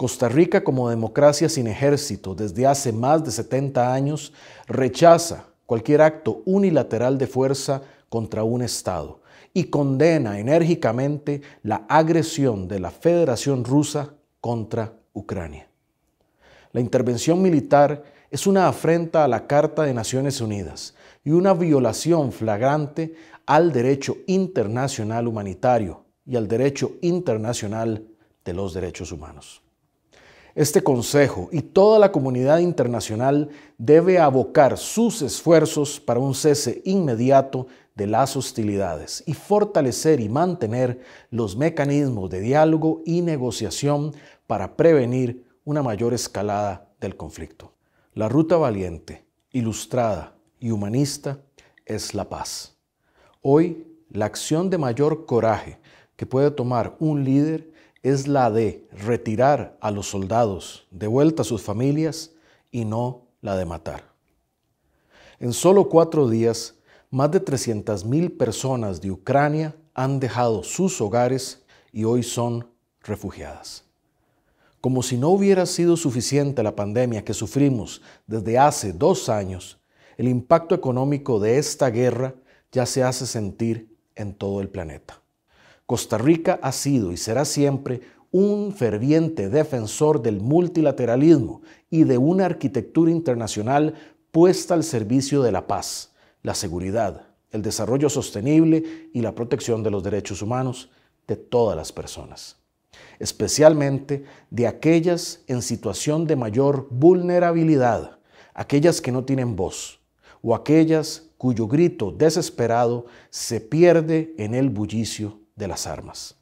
Costa Rica como democracia sin ejército desde hace más de 70 años rechaza cualquier acto unilateral de fuerza contra un Estado y condena enérgicamente la agresión de la Federación Rusa contra Ucrania. La intervención militar es una afrenta a la Carta de Naciones Unidas y una violación flagrante al derecho internacional humanitario y al derecho internacional de los derechos humanos. Este Consejo y toda la comunidad internacional debe abocar sus esfuerzos para un cese inmediato de las hostilidades y fortalecer y mantener los mecanismos de diálogo y negociación para prevenir una mayor escalada del conflicto. La ruta valiente, ilustrada y humanista es la paz. Hoy, la acción de mayor coraje que puede tomar un líder es la de retirar a los soldados de vuelta a sus familias y no la de matar. En solo cuatro días, más de 300.000 personas de Ucrania han dejado sus hogares y hoy son refugiadas. Como si no hubiera sido suficiente la pandemia que sufrimos desde hace dos años, el impacto económico de esta guerra ya se hace sentir en todo el planeta. Costa Rica ha sido y será siempre un ferviente defensor del multilateralismo y de una arquitectura internacional puesta al servicio de la paz, la seguridad, el desarrollo sostenible y la protección de los derechos humanos de todas las personas, especialmente de aquellas en situación de mayor vulnerabilidad, aquellas que no tienen voz o aquellas cuyo grito desesperado se pierde en el bullicio de las armas.